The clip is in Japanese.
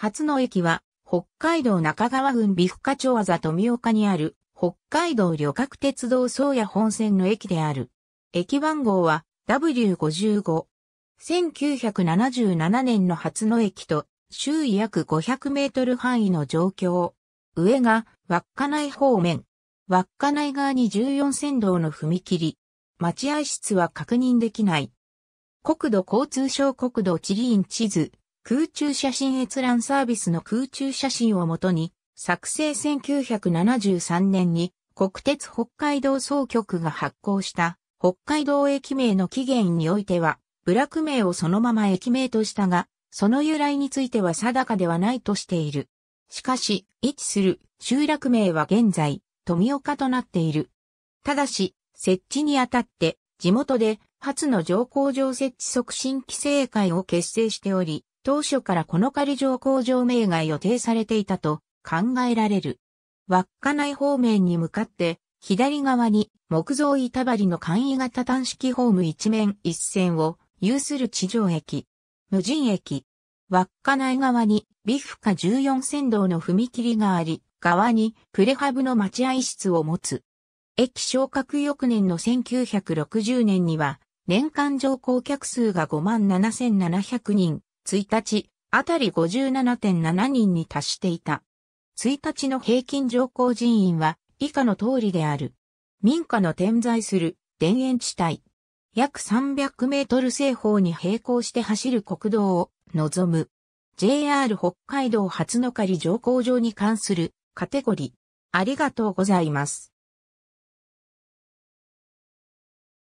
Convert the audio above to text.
初の駅は、北海道中川郡美深町あざ富岡にある、北海道旅客鉄道宗谷本線の駅である。駅番号は W55。1977年の初の駅と、周囲約500メートル範囲の状況。上が、稚内方面。稚内側に14線道の踏切。待合室は確認できない。国土交通省国土地理院地図。空中写真閲覧サービスの空中写真をもとに、作成1973年に国鉄北海道総局が発行した北海道駅名の起源においては、部落名をそのまま駅名としたが、その由来については定かではないとしている。しかし、位置する集落名は現在、富岡となっている。ただし、設置にあたって、地元で初の乗降場設置促進規制会を結成しており、当初からこの仮乗降場名が予定されていたと考えられる。稚内方面に向かって、左側に木造板張りの簡易型端式ホーム一面一線を有する地上駅、無人駅、稚内側にビフカ14線道の踏切があり、側にプレハブの待合室を持つ。駅昇格翌年の1960年には、年間乗降客数が5 7700人、1日、あたり57.7人に達していた。1日の平均乗降人員は以下の通りである。民家の点在する田園地帯。約300メートル正方に並行して走る国道を望む。JR 北海道初の仮乗降場に関するカテゴリー。ありがとうございます。